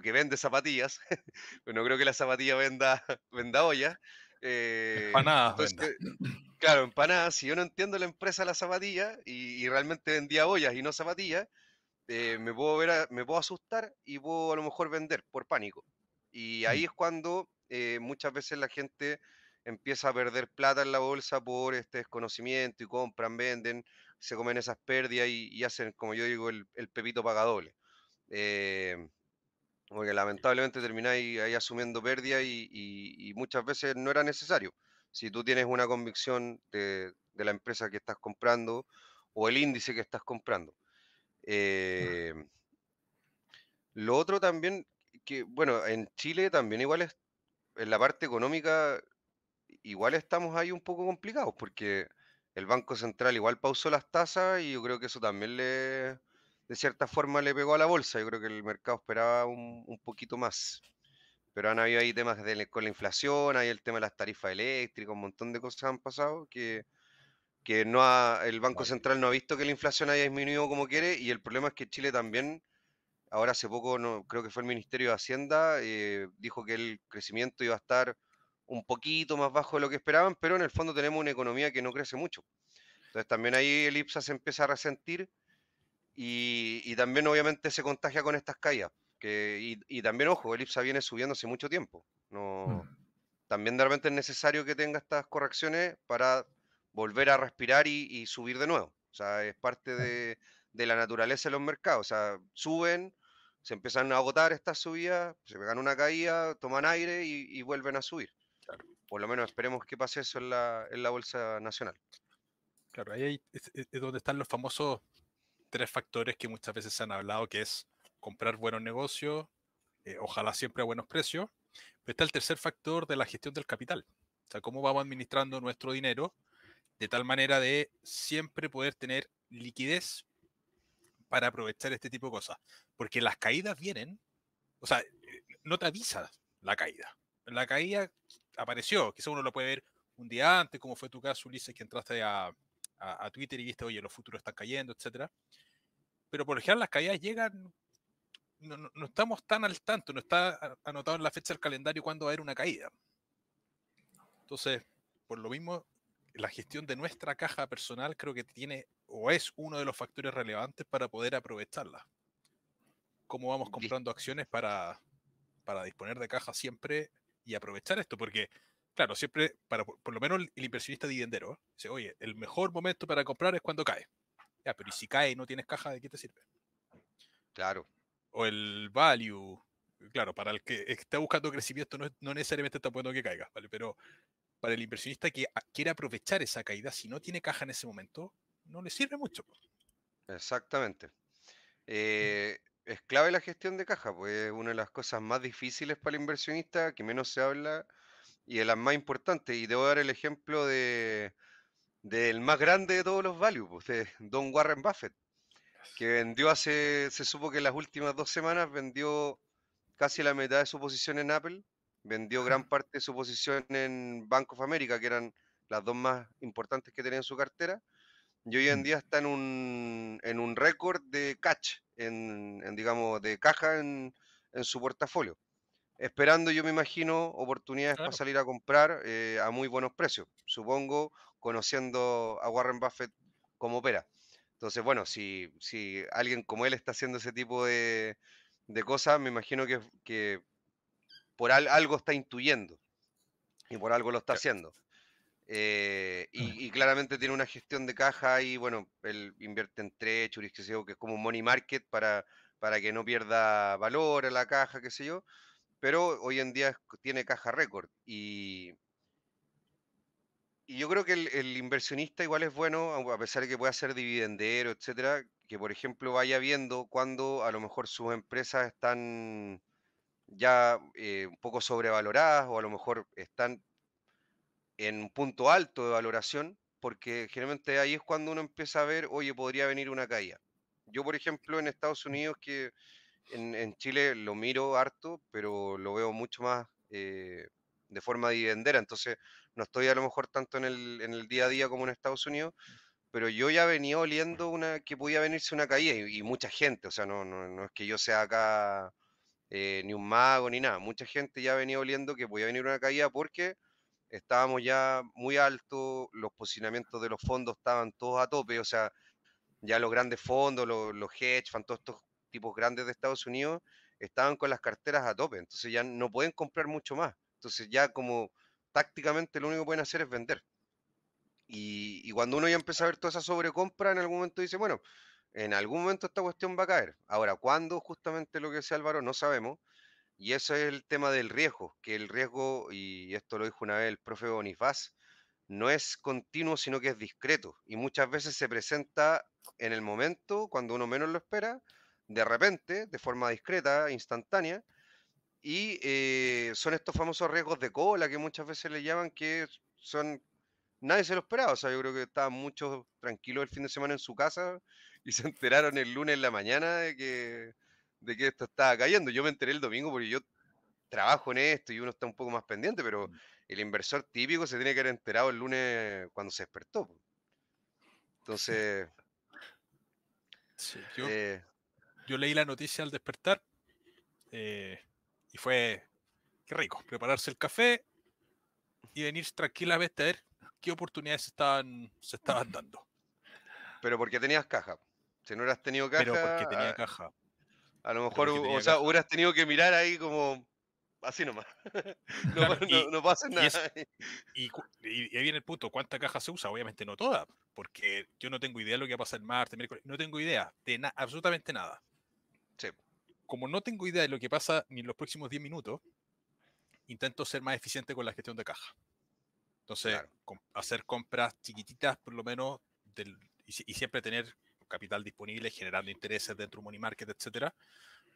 que vende zapatillas, no creo que la zapatilla venda, venda olla. Eh, empanadas. Claro, empanadas, si yo no entiendo la empresa la zapatilla y, y realmente vendía ollas y no zapatillas, eh, me, puedo ver me puedo asustar y puedo a lo mejor vender por pánico. Y ahí mm. es cuando eh, muchas veces la gente empieza a perder plata en la bolsa por este desconocimiento y compran, venden, se comen esas pérdidas y, hacen, como yo digo, el, pepito pagadoble. porque eh, lamentablemente termináis ahí asumiendo pérdidas y, muchas veces no era necesario. Si tú tienes una convicción de la empresa que estás comprando o el índice que estás comprando. Eh, lo otro también, que bueno, en Chile también igual es, en la parte económica, igual estamos ahí un poco complicados, porque el Banco Central igual pausó las tasas y yo creo que eso también le, de cierta forma le pegó a la bolsa. Yo creo que el mercado esperaba un, poquito más. Pero han habido ahí temas de, con la inflación, hay el tema de las tarifas eléctricas, un montón de cosas han pasado que que no el Banco Central no ha visto que la inflación haya disminuido como quiere y el problema es que Chile también, ahora hace poco, no, creo que fue el Ministerio de Hacienda, eh, dijo que el crecimiento iba a estar un poquito más bajo de lo que esperaban, pero en el fondo tenemos una economía que no crece mucho. Entonces también ahí el IPSA se empieza a resentir y, también obviamente se contagia con estas caídas. y, también, ojo, el IPSA viene subiendo hace mucho tiempo. No, mm. También de repente es necesario que tenga estas correcciones para volver a respirar y, subir de nuevo. O sea, es parte de, la naturaleza de los mercados. O sea, suben, se empiezan a agotar estas subidas, se pegan una caída, toman aire y, vuelven a subir. Por lo menos esperemos que pase eso en la, Bolsa Nacional. Claro, ahí es, donde están los famosos tres factores que muchas veces se han hablado, que es comprar buenos negocios, eh, ojalá siempre a buenos precios. está el tercer factor de la gestión del capital. O sea, cómo vamos administrando nuestro dinero de tal manera de siempre poder tener liquidez para aprovechar este tipo de cosas. Porque las caídas vienen, o sea, eh, no te avisa la caída. La caída apareció, quizás uno lo puede ver un día antes, como fue tu caso, Ulises, que entraste a, a, Twitter y viste, oye, los futuros están cayendo, etc. Pero por lo general las caídas llegan, no, no estamos tan al tanto, no está anotado en la fecha del calendario cuándo va a haber una caída. Entonces, por lo mismo, la gestión de nuestra caja personal creo que tiene o es uno de los factores relevantes para poder aprovecharla. Cómo vamos comprando acciones para, para disponer de caja siempre y aprovechar esto, porque, claro, siempre, para, por lo menos el inversionista dividendero, dice, oye, el mejor momento para comprar es cuando cae. Ya, pero si cae y no tienes caja, de qué te sirve? Claro. O el value, claro, para el que está buscando crecimiento no, necesariamente está bueno que caiga, ¿vale? Pero para el inversionista que ah, quiere aprovechar esa caída, si no tiene caja en ese momento, no le sirve mucho. Exactamente. Mm. Eh, es clave la gestión de caja, pues es una de las cosas más difíciles para el inversionista, que menos se habla y de las más importantes. Y debo dar el ejemplo de del más grande de todos los value, pues, de Don Warren Buffett, que vendió hace, se supo que en las últimas dos semanas vendió casi la mitad de su posición en Apple vendió gran parte de su posición en Bank of America, que eran las dos más importantes que tenía en su cartera, y hoy en mm. día está en un, en un récord de catch, en, digamos, de caja en, en, su portafolio. Esperando, yo me imagino, oportunidades para salir a comprar eh, a muy buenos precios, supongo, conociendo a Warren Buffett como opera. Entonces, bueno, si, si alguien como él está haciendo ese tipo de, de cosas, me imagino que, que por algo está intuyendo y por algo lo está haciendo. Eh, y, claramente tiene una gestión de caja y bueno, él invierte en tres, que es como un money market para, para que no pierda valor a la caja, qué sé yo. Pero hoy en día tiene caja récord y, yo creo que el, el, inversionista igual es bueno, a pesar de que pueda ser dividendero, etcétera, que por ejemplo vaya viendo cuando a lo mejor sus empresas están ya eh, un poco sobrevaloradas o a lo mejor están en un punto alto de valoración, porque generalmente ahí es cuando uno empieza a ver, oye, podría venir una caída. Yo, por ejemplo, en Estados mm. Unidos, que en, Chile lo miro harto, pero lo veo mucho más eh, de forma dividendera, entonces no estoy a lo mejor tanto en el, día a día como en Estados Unidos, pero yo ya venía oliendo mm. una que podía venirse una caída y, mucha gente, o sea, no, no, no es que yo sea acá eh, ni un mago, ni nada. Mucha gente ya venía oliendo que podía venir una caída porque estábamos ya muy alto, los posicionamientos de los fondos estaban todos a tope, o sea, ya los grandes fondos, los, los hedge funds, todos estos tipos grandes de Estados Unidos estaban con las carteras a tope, entonces ya no pueden comprar mucho más. Entonces ya como tácticamente lo único que pueden hacer es vender. Y, y cuando uno ya empieza a ver toda esa sobrecompra, en algún momento dice, bueno, en algún momento esta cuestión va a caer. Ahora, ¿cuándo justamente lo que decía Álvaro? No sabemos. Y ese es el tema del riesgo, que el riesgo, y esto lo dijo una vez el profe Bonifaz, no es continuo, sino que es discreto. Y muchas veces se presenta en el momento, cuando uno menos lo espera, de repente, de forma discreta, instantánea. Y eh, son estos famosos riesgos de cola que muchas veces le llaman, que son nadie se lo esperaba. O sea, yo creo que estaban muchos tranquilos el fin de semana en su casa y se enteraron el lunes en la mañana de que, de que esto estaba cayendo. Yo me enteré el domingo porque yo trabajo en esto y uno está un poco más pendiente, pero mm. el inversor típico se tiene que haber enterado el lunes cuando se despertó. Entonces. Eh, yo, leí la noticia al despertar eh, y fue. Qué rico, prepararse el café y venir tranquilamente a ver qué oportunidades se estaban, se dando. Pero porque tenías caja. Si no hubieras tenido caja. Pero porque tenía ah, caja. A, lo mejor, hubieras tenido que mirar ahí como así nomás. No, pasa nada. Y, ahí viene el punto, ¿cuánta caja se usa? Obviamente no toda, porque yo no tengo idea de lo que va a pasar martes, miércoles, no tengo idea de nada, absolutamente nada. Como no tengo idea de lo que pasa ni en los próximos 10 minutos, intento ser más eficiente con la gestión de caja. Entonces, hacer compras chiquititas, por lo menos, del, y, siempre tener capital disponible, generando intereses dentro de money market, etcétera,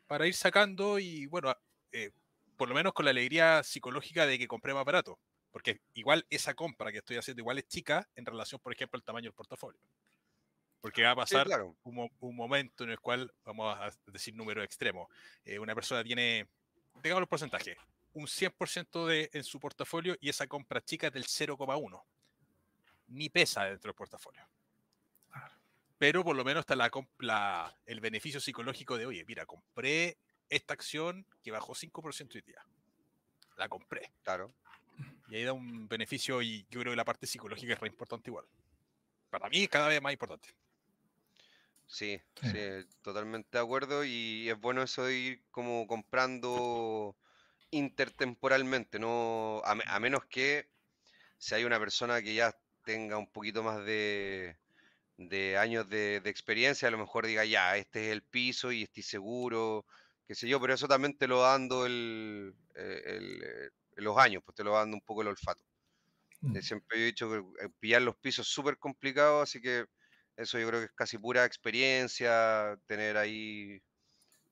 para ir sacando y, bueno, eh, por lo menos con la alegría psicológica de que compré más barato. Porque igual esa compra que estoy haciendo igual es chica en relación, por ejemplo, al tamaño del portafolio. Porque va a pasar un, momento en el cual, vamos a decir número extremo eh, una persona tiene, digamos los porcentajes, un 100% de, en su portafolio y esa compra chica es del 0,1. Ni pesa dentro del portafolio. Pero por lo menos está la, la, el beneficio psicológico de, oye, mira, compré esta acción que bajó 5% hoy día. La compré. Claro. Y ahí da un beneficio y yo creo que la parte psicológica es re importante igual. Para mí cada vez más importante. Sí, sí, totalmente de acuerdo y es bueno eso de ir como comprando intertemporalmente, no a, menos que si hay una persona que ya tenga un poquito más de, años de, experiencia, a lo mejor diga, ya, este es el piso y estoy seguro, qué sé yo, pero eso también te lo dando el, eh, eh, los años, pues te lo va dando un poco el olfato. Mm. Eh, siempre he dicho que pillar los pisos es súper complicado, así que eso yo creo que es casi pura experiencia, tener ahí,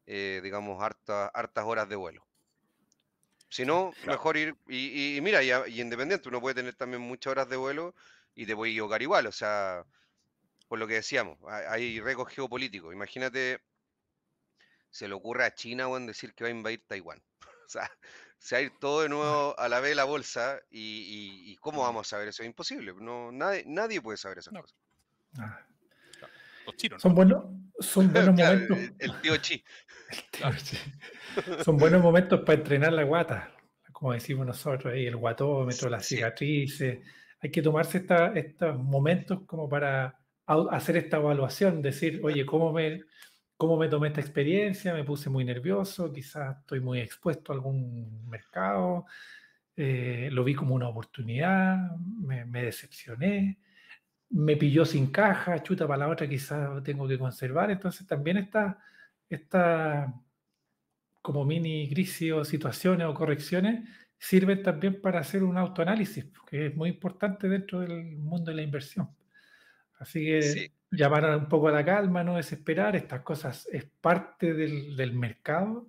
digamos, hartas horas de vuelo. Si no, mejor ir. Y, mira, y, independiente, uno puede tener también muchas horas de vuelo y te puede equivocar igual. O sea, por lo que decíamos, hay riesgos geopolíticos. Imagínate, se le ocurre a China, en decir que va a invadir Taiwán. O sea, se va a ir todo de nuevo a la vez la bolsa y, ¿cómo vamos a saber eso? Es imposible. No, nadie, nadie puede saber esas ah. Son buenos, son buenos momentos. son buenos momentos para entrenar la guata, como decimos nosotros ahí, el guatómetro, las cicatrices. Hay que tomarse esta, estos momentos como para hacer esta evaluación, decir, oye, ¿cómo me, ¿cómo me tomé esta experiencia? ¿Me puse muy nervioso? Quizás estoy muy expuesto a algún mercado. Eh, lo vi como una oportunidad, me, me decepcioné me pilló sin caja, chuta para la otra quizás tengo que conservar. Entonces también está esta como mini crisis o situaciones o correcciones sirven también para hacer un autoanálisis, que es muy importante dentro del mundo de la inversión. Así que llamar un poco a la calma, no desesperar, estas cosas es parte del, mercado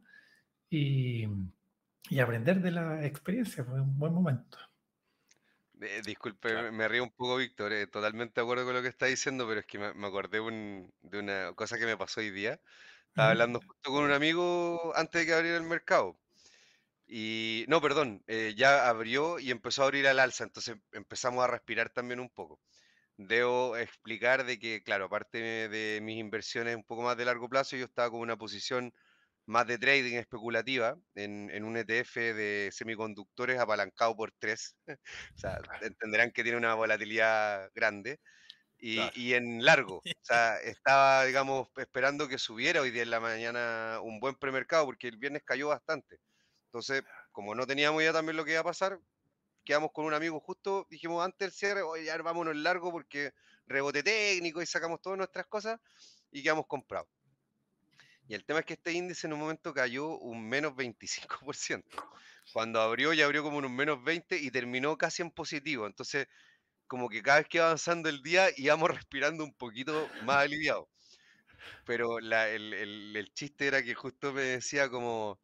y, y, aprender de la experiencia, fue un buen momento. Eh, disculpe, me río un poco, Víctor. Eh, totalmente de acuerdo con lo que está diciendo, pero es que me, acordé de una cosa que me pasó hoy día. Estaba hablando con un amigo antes de que abriera el mercado. Y no, perdón, eh, ya abrió y empezó a abrir al alza, entonces empezamos a respirar también un poco. Debo explicar de que, claro, aparte de mis inversiones un poco más de largo plazo, yo estaba con una posición más de trading especulativa en, un ETF de semiconductores apalancado por tres. o sea, entenderán que tiene una volatilidad grande. Y, en largo. O sea, estaba, digamos, esperando que subiera hoy día en la mañana un buen premercado, porque el viernes cayó bastante. Entonces, como no teníamos ya también lo que iba a pasar, quedamos con un amigo justo, dijimos antes del cierre, oye, ya vámonos largo porque rebote técnico y sacamos todas nuestras cosas y quedamos comprados. Y el tema es que este índice en un momento cayó un menos 25%. Cuando abrió, ya abrió como un menos 20 y terminó casi en positivo. Entonces, como que cada vez que avanzando el día íbamos respirando un poquito más aliviado. Pero el, chiste era que justo me decía como,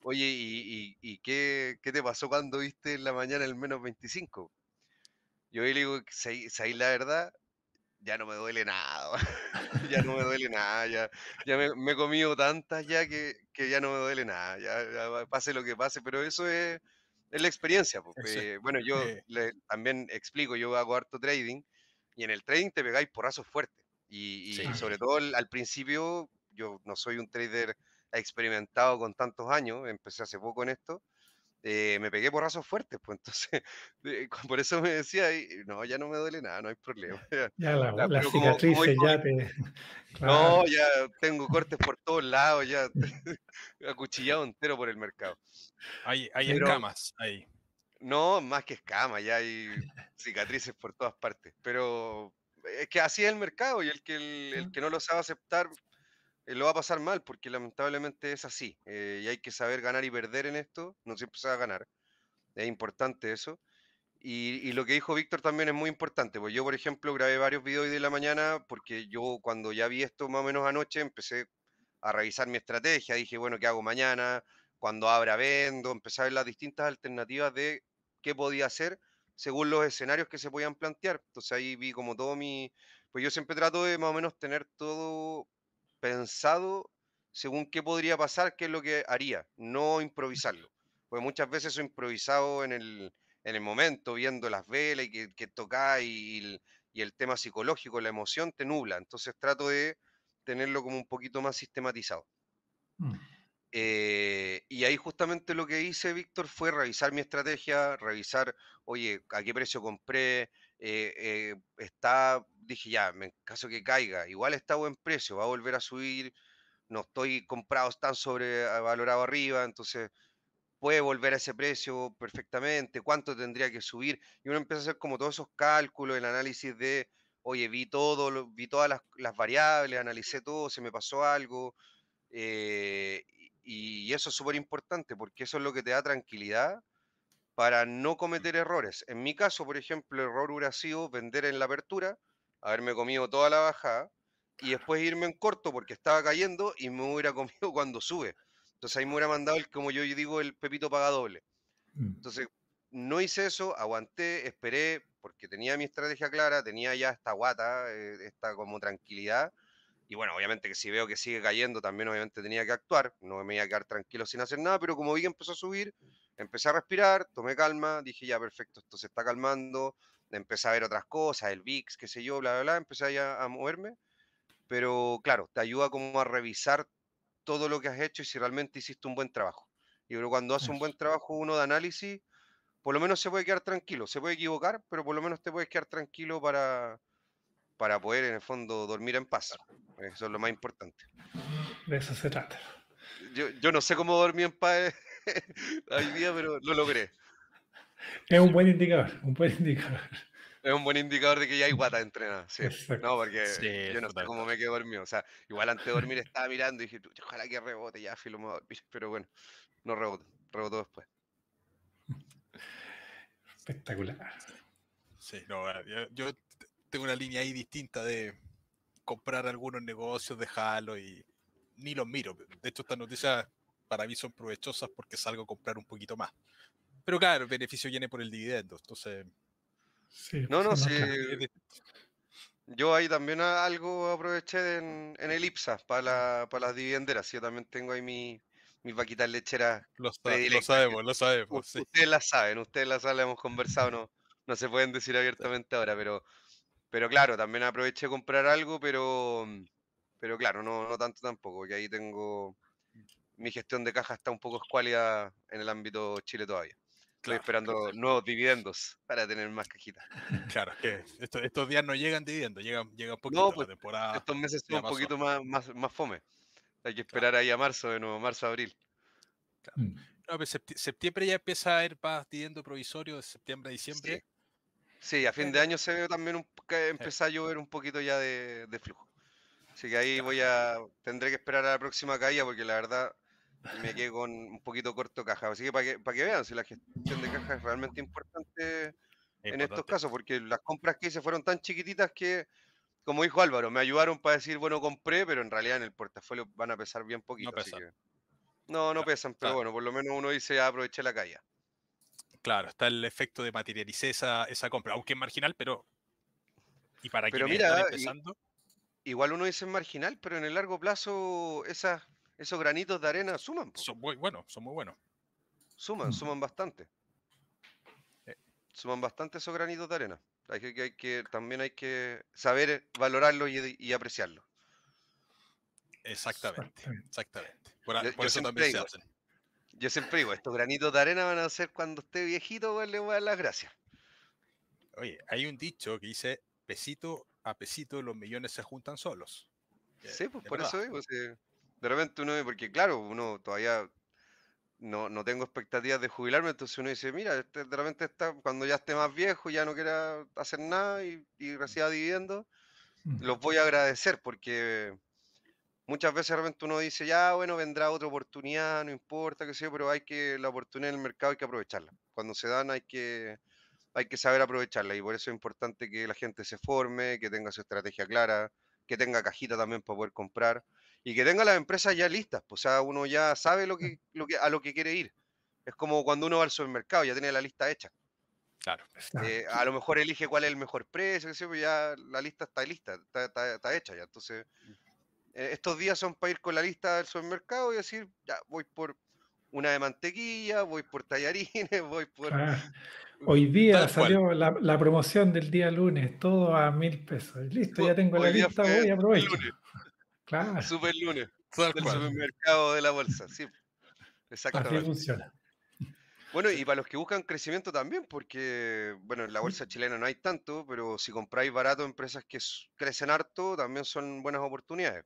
oye, ¿y, qué, te pasó cuando viste en la mañana el menos 25? Yo le digo, ahí la verdad? ya no me duele nada, ya no me duele nada, ya, me, he comido tantas ya que, que, ya no me duele nada, ya, pase lo que pase, pero eso es, es la experiencia. Porque, eh, bueno, yo también explico, yo hago harto trading y en el trading te pegáis porrazos fuertes y, sobre todo al principio yo no soy un trader experimentado con tantos años, empecé hace poco en esto eh, me pegué porrazos fuertes, pues entonces, eh, por eso me decía, no, ya no me duele nada, no hay problema. Ya, las cicatrices ya te... No, ya tengo cortes por todos lados, ya acuchillado entero por el mercado. Hay, hay escamas ahí. No, más que escamas, ya hay cicatrices por todas partes. Pero es que así es el mercado y el que, el que no lo sabe aceptar, eh, lo va a pasar mal porque lamentablemente es así eh, y hay que saber ganar y perder en esto, no siempre se va a ganar, es importante eso. Y, lo que dijo Víctor también es muy importante, pues yo por ejemplo grabé varios videos hoy de la mañana porque yo cuando ya vi esto más o menos anoche empecé a revisar mi estrategia, dije bueno, ¿qué hago mañana? Cuando abra vendo, empecé a ver las distintas alternativas de qué podía hacer según los escenarios que se podían plantear. Entonces ahí vi como todo mi... Pues yo siempre trato de más o menos tener todo pensado según qué podría pasar, qué es lo que haría, no improvisarlo. Pues muchas veces eso improvisado en el, momento, viendo las velas y que, toca y, el tema psicológico, la emoción te nubla. Entonces trato de tenerlo como un poquito más sistematizado. Mm. Eh, y ahí justamente lo que hice, Víctor, fue revisar mi estrategia, revisar, oye, a qué precio compré, eh, eh, está, dije ya, en caso que caiga, igual está buen precio, va a volver a subir, no estoy comprado tan sobrevalorado arriba, entonces puede volver a ese precio perfectamente, cuánto tendría que subir, y uno empieza a hacer como todos esos cálculos, el análisis de, oye, vi todo, vi todas las, variables, analicé todo, se me pasó algo, eh, y, y, eso es súper importante, porque eso es lo que te da tranquilidad para no cometer errores. En mi caso, por ejemplo, el error hubiera sido vender en la apertura, haberme comido toda la bajada y después irme en corto porque estaba cayendo y me hubiera comido cuando sube. Entonces ahí me hubiera mandado, el, como yo digo, el pepito paga doble. Mm. Entonces no hice eso, aguanté, esperé, porque tenía mi estrategia clara, tenía ya esta guata, eh, esta como tranquilidad. Y bueno, obviamente que si veo que sigue cayendo, también obviamente tenía que actuar. No me iba a quedar tranquilo sin hacer nada, pero como vi que empezó a subir, Empecé a respirar, tomé calma, dije ya perfecto, esto se está calmando, empecé a ver otras cosas, el VIX, qué sé yo, bla, bla, bla, empecé ya a moverme, pero claro, te ayuda como a revisar todo lo que has hecho y si realmente hiciste un buen trabajo. Y creo que cuando hace un buen trabajo uno de análisis, por lo menos se puede quedar tranquilo, se puede equivocar, pero por lo menos te puedes quedar tranquilo para, para poder en el fondo dormir en paz. Eso es lo más importante. De eso se trata. Yo, yo no sé cómo dormir en paz hoy día, pero lo logré. Es un buen indicador, un buen indicador. Es un buen indicador de que ya hay guata entrenada, No, porque yo no sé cómo me quedo dormido. O sea, igual antes de dormir estaba mirando y dije, ojalá que rebote, ya filo, Pero bueno, no rebote rebotó después. Espectacular. Sí, no, yo, tengo una línea ahí distinta de comprar algunos negocios, dejarlo y ni los miro. De hecho, estas noticia para mí son provechosas porque salgo a comprar un poquito más. Pero claro, el beneficio viene por el dividendo, entonces... Sí, no, pues, no, sí. Yo ahí también algo aproveché en, en Elipsa para, para las dividenderas. Yo también tengo ahí mi, mis vaquitas lecheras. Lo, sabemos, lo sabemos. Ustedes la saben, ustedes la saben, hemos conversado, no, no se pueden decir abiertamente ahora, pero, pero claro, también aproveché comprar algo, pero, pero claro, no, no tanto tampoco, que ahí tengo mi gestión de caja está un poco escuálida en el ámbito Chile todavía. Estoy esperando nuevos dividendos para tener más cajitas. Claro, que estos días no llegan dividendos, llegan, llegan poquito no, pues, temporada. Estos meses son un poquito más, más, más, fome. Hay que esperar ahí a marzo de nuevo, marzo, abril. Mm. Pues, septiembre ya empieza a ir para dividendo provisorio de septiembre a diciembre. Sí. a fin de año se ve también que empieza a llover un poquito ya de, de flujo. Así que ahí voy a tendré que esperar a la próxima caída porque la verdad me quedé con un poquito corto caja. Así que para que, para que vean si la gestión de caja es realmente importante, en estos casos, porque las compras que hice fueron tan chiquititas que, como dijo Álvaro, me ayudaron para decir, bueno, compré, pero en realidad en el portafolio van a pesar bien poquito. No, no, pesan pero bueno, por lo menos uno dice, ah, aproveché la calle. Claro, está el efecto de materialicé esa, esa compra, aunque es marginal, pero... Y para pero empezando... Igual uno dice marginal, pero en el largo plazo Esa esos granitos de arena suman. Son muy buenos, son muy buenos. Suman, suman bastante. Eh. Suman bastante esos granitos de arena. que, también hay que saber eh, valorarlo y, apreciarlo. Exactamente, exactamente. Por, eso también se hacen. Yo siempre digo, estos granitos de arena van a ser cuando esté viejito, pues, le voy a dar las gracias. Oye, hay un dicho que dice, pesito a pesito los millones se juntan solos. Sí, pues por eso digo de repente uno, porque claro, uno todavía no, no tengo expectativas de jubilarme, entonces uno dice, mira, este, de repente está, cuando ya esté más viejo, ya no quiera hacer nada y, y reciba dividendos, los voy a agradecer porque muchas veces de uno dice, ya, bueno, vendrá otra oportunidad, no importa, qué sea pero hay que, la oportunidad en el mercado hay que aprovecharla. Cuando se dan hay que, hay que saber aprovecharla y por eso es importante que la gente se forme, que tenga su estrategia clara, que tenga cajita también para poder comprar y que tenga las empresas ya listas, pues, o sea, uno ya sabe a lo que quiere ir. Es como cuando uno va al supermercado, ya tiene la lista hecha. Claro. Eh, a lo mejor elige cuál es el mejor precio, ya la lista está lista, está, hecha ya. Entonces, mm. eh, estos días son para ir con la lista del supermercado y decir, ya voy por una de mantequilla, voy por tallarines, voy por... hoy día salió la, promoción del día lunes, todo a mil pesos. Listo, ya tengo la lista, voy aprovecho. Super lunes. Del supermercado de la bolsa, sí. Exactamente. funciona. Bueno, y para los que buscan crecimiento también, porque, bueno, en la bolsa chilena no hay tanto, pero si compráis barato empresas que crecen harto, también son buenas oportunidades.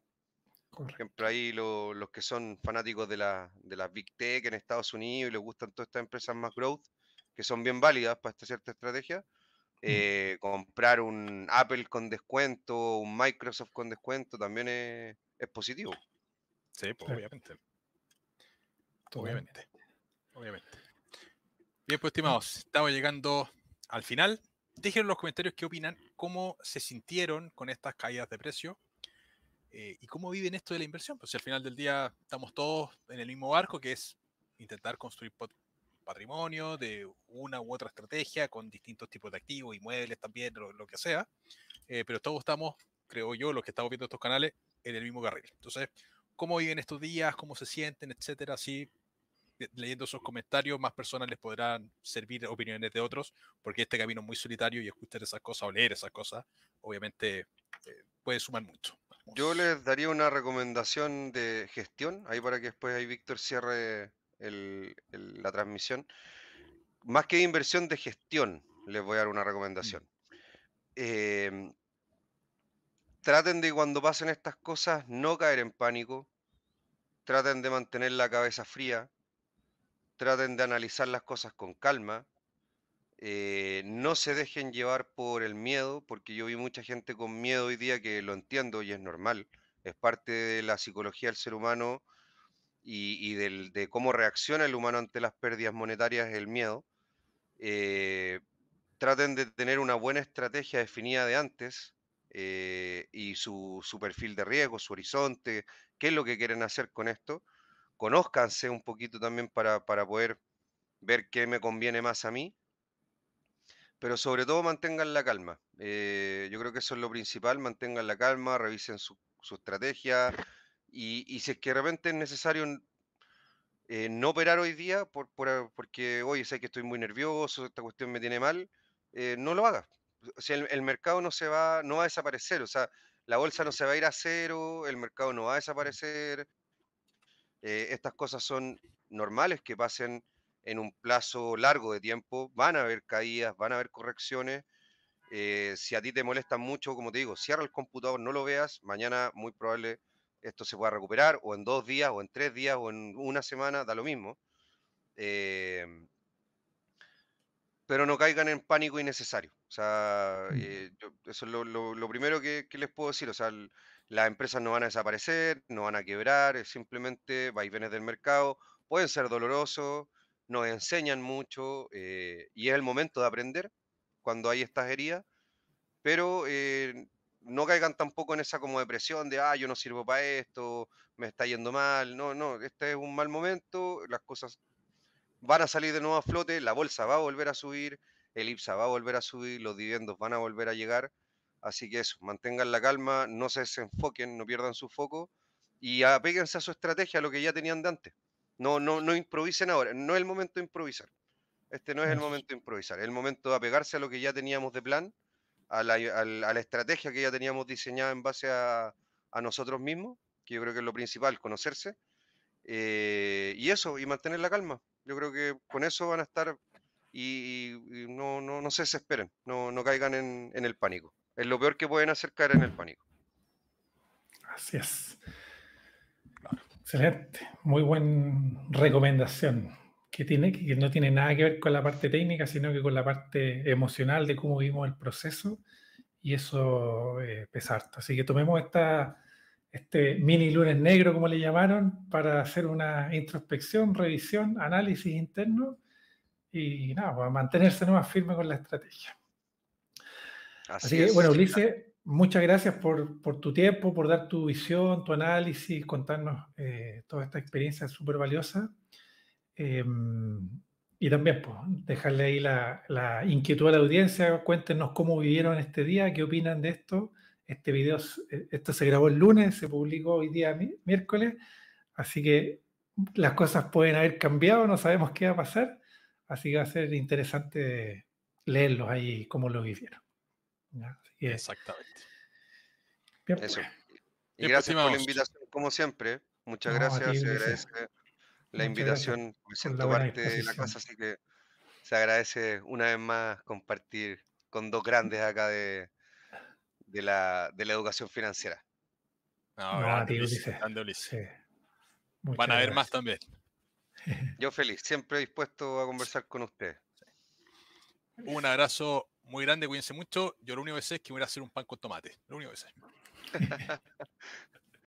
Por ejemplo, ahí los que son fanáticos de las de la Big Tech en Estados Unidos y les gustan todas estas empresas más growth, que son bien válidas para esta cierta estrategia, Mm. Eh, comprar un Apple con descuento, un Microsoft con descuento, también es, positivo. Sí, pues, obviamente. Obviamente. Obviamente. Bien, pues mm. estimados, estamos llegando al final. Dijeron los comentarios qué opinan, cómo se sintieron con estas caídas de precio eh, y cómo viven esto de la inversión. Pues si al final del día estamos todos en el mismo barco, que es intentar construir patrimonio, de una u otra estrategia, con distintos tipos de activos, inmuebles también, lo, que sea. Eh, pero todos estamos, creo yo, los que estamos viendo estos canales, en el mismo carril. Entonces, ¿cómo viven estos días? ¿Cómo se sienten? Etcétera. Así, leyendo esos comentarios, más personas les podrán servir opiniones de otros, porque este camino es muy solitario y escuchar esas cosas o leer esas cosas, obviamente, eh, puede sumar mucho. Yo les daría una recomendación de gestión, ahí para que después ahí Víctor cierre la transmisión. Más que inversión de gestión, les voy a dar una mm. recomendación. Em, traten de cuando pasen estas cosas no caer en pánico, traten de mantener la cabeza fría, traten de analizar las cosas con calma, eh, no se dejen llevar por el miedo, porque yo vi mucha gente con miedo hoy día que lo entiendo y es normal, es parte de la psicología del ser humano y, de cómo reacciona el humano ante las pérdidas monetarias, el miedo, eh, traten de tener una buena estrategia definida de antes eh, y su, perfil de riesgo, su horizonte, qué es lo que quieren hacer con esto. Conózcanse un poquito también para, para poder ver qué me conviene más a mí pero sobre todo mantengan la calma. Eh, yo creo que eso es lo principal, mantengan la calma, revisen su, su estrategia, y, si es que de repente es necesario eh, no operar hoy día por, ah, porque, oye, sé que estoy muy nervioso, esta cuestión me tiene mal, eh, no lo hagas. el, mercado no se va, no va a desaparecer, o sea, la bolsa no se va a ir a cero, el mercado no va a mm. desaparecer. Eh, estas cosas son normales que pasen en un plazo largo de tiempo, van a haber caídas, van a haber correcciones. si a ti te molesta mucho, como te digo, cierra el computador, no lo veas, mañana muy probable esto se pueda recuperar o en dos días o en tres días o en una semana, da lo mismo. Em, pero no caigan en pánico innecesario. O sea, mm. eh, eso es lo, primero que, les puedo decir. O sea, las empresas no van a desaparecer, no van a quebrar, es simplemente vaivenes del mercado, pueden ser dolorosos, nos enseñan mucho eh, y es el momento de aprender cuando hay estas heridas, pero eh, no caigan tampoco en esa como depresión de, ah, yo no sirvo para esto, me está yendo mal. No, no, este es un mal momento, las cosas van a salir de nuevo a flote, la bolsa va a volver a subir, el IPSA va a volver a subir, los dividendos van a volver a llegar. Así que eso, mantengan la calma, no se desenfoquen, no pierdan su foco y apéguense a su estrategia, a lo que ya tenían de antes. No, no, no improvisen ahora, no es el momento de improvisar. Este no es el momento de improvisar, es el momento de apegarse a lo que ya teníamos de plan a la, estrategia que ya teníamos diseñada en base a, nosotros mismos, que yo creo que es lo principal, conocerse, eh, y eso, y mantener la calma. Yo creo que con eso van a estar y, no, no, no, se desesperen, no, no caigan en, en, el pánico. Es lo peor que pueden hacer caer en el pánico. Así es. Excelente, muy buena recomendación que, tiene, que no tiene nada que ver con la parte técnica, sino que con la parte emocional de cómo vimos el proceso y eso eh, pesar. Así que tomemos esta, este mini lunes negro, como le llamaron, para hacer una introspección, revisión, análisis interno y nada, para pues, mantenerse más firme con la estrategia. Así, que, bueno, Ulises, muchas gracias por, tu tiempo, por dar tu visión, tu análisis, contarnos eh, toda esta experiencia súper valiosa. Em, y también, pues, dejarle ahí la, inquietud a la audiencia, cuéntenos cómo vivieron este día, qué opinan de esto. Este video, eh, esto se grabó el lunes, se publicó hoy día miércoles, así que las cosas pueden haber cambiado, no sabemos qué va a pasar, así que va a ser interesante leerlos ahí, cómo lo vivieron. Exactamente. Pues. Eso. Y pues, gracias por la invitación, como siempre. Muchas gracias. se la invitación. parte de la casa, así que se agradece una vez más compartir con dos grandes acá de, de, la, de la educación financiera. No, no Van a ver más también. Yo feliz, siempre dispuesto a conversar con ustedes. Un abrazo muy grande, cuídense mucho. Yo lo único que sé es que voy a hacer un pan con tomate. Lo único que sé.